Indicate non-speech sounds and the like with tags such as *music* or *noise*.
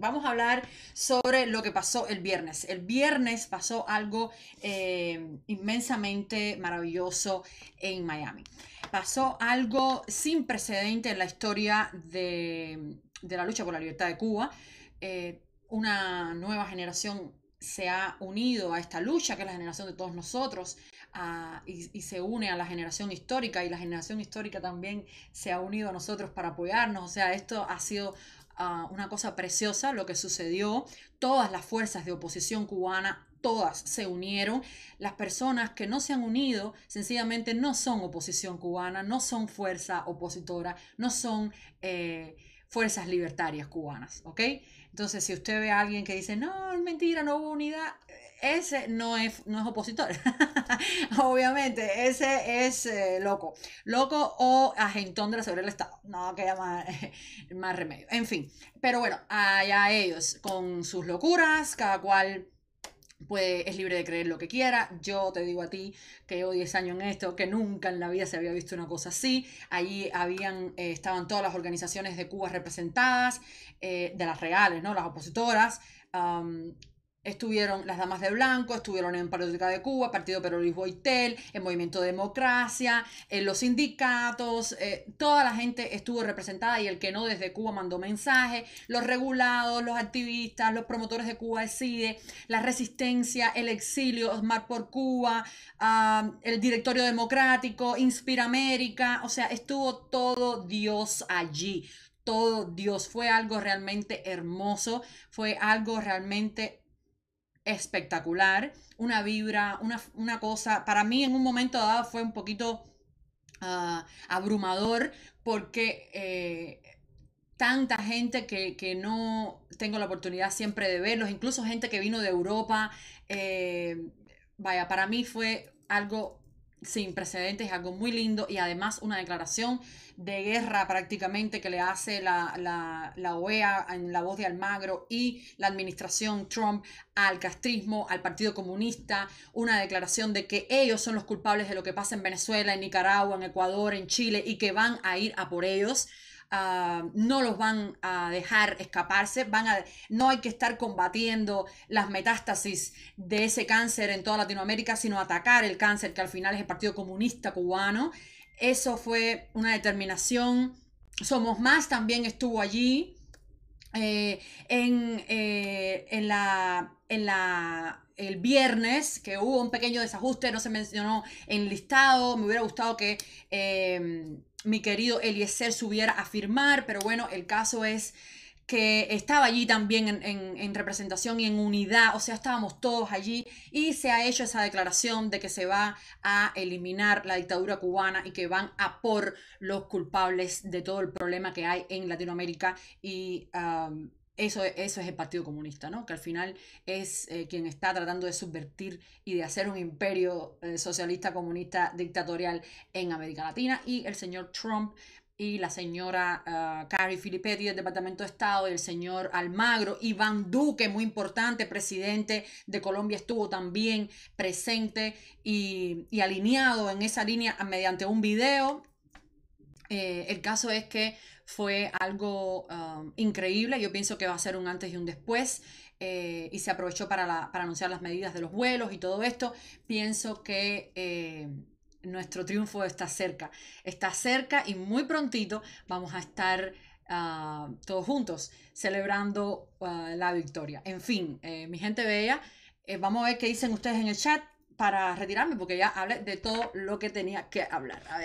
Vamos a hablar sobre lo que pasó el viernes. El viernes pasó algo eh, inmensamente maravilloso en Miami. Pasó algo sin precedente en la historia de, la lucha por la libertad de Cuba. Eh, una nueva generación se ha unido a esta lucha, que es la generación de todos nosotros, y, y, se une a la generación histórica, y la generación histórica también se ha unido a nosotros para apoyarnos. O sea, esto ha sido Ah, una cosa preciosa lo que sucedió. Todas las fuerzas de oposición cubana, todas se unieron. Las personas que no se han unido sencillamente no son oposición cubana, no son fuerza opositora, no son... Eh, fuerzas libertarias cubanas, ¿ok? Entonces, si usted ve a alguien que dice, no, mentira, no hubo unidad, ese no es, no es opositor. *laughs* Obviamente, ese es eh, loco. Loco o agentón de la seguridad del Estado. No queda más, *laughs* más remedio. En fin, pero bueno, allá ellos con sus locuras, cada cual pues es libre de creer lo que quiera. Yo te digo a ti que llevo 10 años en esto, que nunca en la vida se había visto una cosa así. Allí habían, eh, estaban todas las organizaciones de Cuba representadas, eh, de las reales, ¿no? Las opositoras. Estuvieron las Damas de Blanco, estuvieron en Patriótica de Cuba, Partido Perolis Boitel, el Movimiento Democracia, en los sindicatos, eh, toda la gente estuvo representada y el que no desde Cuba mandó mensaje, los regulados, los activistas, los promotores de Cuba decide, la resistencia, el exilio, Osmar por Cuba, el Directorio Democrático, Inspira América, o sea, estuvo todo Dios allí, todo Dios. Fue algo realmente hermoso, fue algo realmente espectacular, una vibra, una, cosa, para mí en un momento dado fue un poquito ah, abrumador porque... Eh, tanta gente que, no tengo la oportunidad siempre de verlos, incluso gente que vino de Europa. Eh, vaya, para mí fue algo sin precedentes, algo muy lindo y además una declaración de guerra prácticamente que le hace la, la, OEA e en la voz de Almagro y la administración Trump al castrismo, al Partido Comunista, una declaración de que ellos son los culpables de lo que pasa en Venezuela, en Nicaragua, en Ecuador, en Chile y que van a ir a por ellos. Ah, no los van a dejar escaparse, van a, no hay que estar combatiendo las metástasis de ese cáncer en toda Latinoamérica, sino atacar el cáncer que al final es el Partido Comunista Cubano. Eso fue una determinación. Somos más también estuvo allí. Eh, en, eh, en, la, en la, el viernes, que hubo un pequeño desajuste, no se mencionó en listado, me hubiera gustado que eh, mi querido Eliezer subiera a firmar, pero bueno, el caso es que estaba allí también en, representación y en unidad, o sea, estábamos todos allí y se ha hecho esa declaración de que se va a eliminar la dictadura cubana y que van a por los culpables de todo el problema que hay en Latinoamérica y um, e, eso, es el Partido Comunista, ¿no? Que al final es eh, quien está tratando de subvertir y de hacer un imperio eh, socialista, comunista, dictatorial en América Latina. Y el señor Trump y la señora ah, Carrie Filippetti del Departamento de Estado y el señor Almagro, Iván Duque, muy importante, presidente de Colombia, estuvo también presente y, alineado en esa línea mediante un video. Eh, el caso es que fue algo um, increíble. Yo pienso que va a ser un antes y un después. Eh, y se aprovechó para, anunciar las medidas de los vuelos y todo esto. Pienso que eh, nuestro triunfo está cerca. Está cerca y muy prontito vamos a estar ah, todos juntos celebrando ah, la victoria. En fin, eh, mi gente bella, vamos a ver qué dicen ustedes en el chat para retirarme porque ya hablé de todo lo que tenía que hablar. A ver.